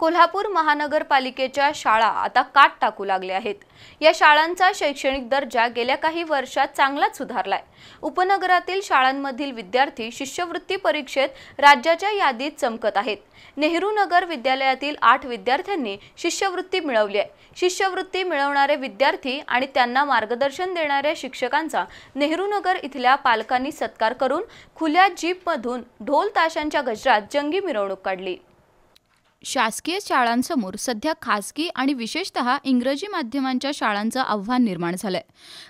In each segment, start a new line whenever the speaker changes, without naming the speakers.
कोल्हापूर महानगरपालिकेच्या शाळा आता काट टाकू लागल्या आहेत या शाळांचा शैक्षणिक दर्जा गेल्या काही वर्षात चांगलाच सुधारलाय उपनगरातील शाळांमधील विद्यार्थी शिष्यवृत्ती परीक्षेत राज्याच्या यादीत चमकत आहेत नेहरू नगर विद्यालयातील आठ विद्यार्थ्यांनी शिष्यवृत्ती मिळवली आहे शिष्यवृत्ती मिळवणारे विद्यार्थी आणि त्यांना मार्गदर्शन देणाऱ्या शिक्षकांचा नेहरू नगर इथल्या पालकांनी सत्कार करून खुल्या जीपमधून ढोल ताशांच्या गजरात जंगी मिरवणूक काढली शासकीय शाळांसमोर सध्या खासगी आणि विशेषत इंग्रजी माध्यमांच्या शाळांचं आव्हान निर्माण झालंय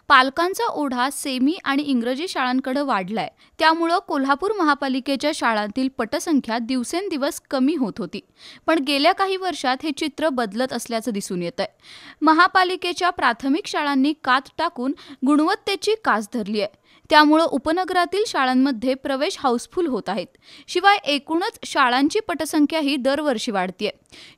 पालकांचा ओढा सेमी आणि इंग्रजी शाळांकडे वाढलाय त्यामुळं कोल्हापूर महापालिकेच्या शाळांतील पटसंख्या दिवसेंदिवस कमी होत होती पण गेल्या काही वर्षात हे चित्र बदलत असल्याचं दिसून येत महापालिकेच्या प्राथमिक शाळांनी कात टाकून गुणवत्तेची कास धरली आहे त्यामुळं उपनगरातील शाळांमध्ये प्रवेश हाऊसफुल होत आहेत शिवाय एकूणच शाळांची पटसंख्याही दरवर्षी वाढ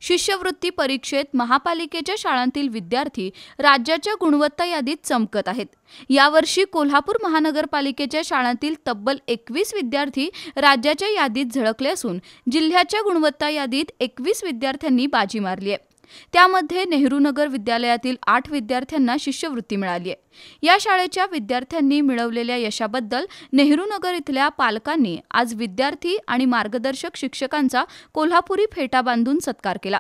शिष्यवृत्ती परीक्षेत महापालिकेच्या शाळांतील विद्यार्थी राज्याच्या गुणवत्ता यादीत चमकत आहेत यावर्षी कोल्हापूर महानगरपालिकेच्या शाळांतील तब्बल एकवीस विद्यार्थी राज्याच्या यादीत झळकले असून जिल्ह्याच्या गुणवत्ता यादीत एकवीस विद्यार्थ्यांनी बाजी मारली आहे त्यामध्ये नेहरूनगर विद्यालयातील आठ विद्यार्थ्यांना शिष्यवृत्ती मिळाली आहे या शाळेच्या विद्यार्थ्यांनी मिळवलेल्या यशाबद्दल नेहरूनगर इथल्या पालकांनी आज विद्यार्थी आणि मार्गदर्शक शिक्षकांचा कोल्हापुरी फेटा बांधून सत्कार केला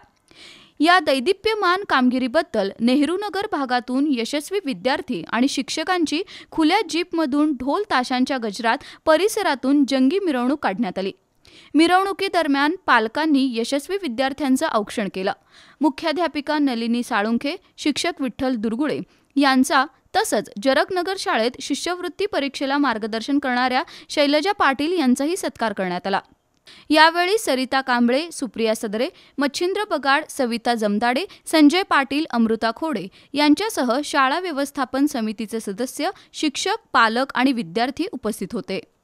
या दैदिप्यमान कामगिरीबद्दल नेहरूनगर भागातून यशस्वी विद्यार्थी आणि शिक्षकांची खुल्या जीपमधून ढोल ताशांच्या गजरात परिसरातून जंगी मिरवणूक काढण्यात आली मिरवणुकीदरम्यान पालकांनी यशस्वी विद्यार्थ्यांचं औक्षण केलं मुख्याध्यापिका नलिनी साळुंखे शिक्षक विठ्ठल दुर्गुळे यांचा तसंच जरकनगर शाळेत शिष्यवृत्ती परीक्षेला मार्गदर्शन करणाऱ्या शैलजा पाटील यांचाही सत्कार करण्यात आला यावेळी सरिता कांबळे सुप्रिया सदरे मच्छिंद्र बगाड सविता जमदाडे संजय पाटील अमृता खोडे यांच्यासह शाळा व्यवस्थापन समितीचे सदस्य शिक्षक पालक आणि विद्यार्थी उपस्थित होते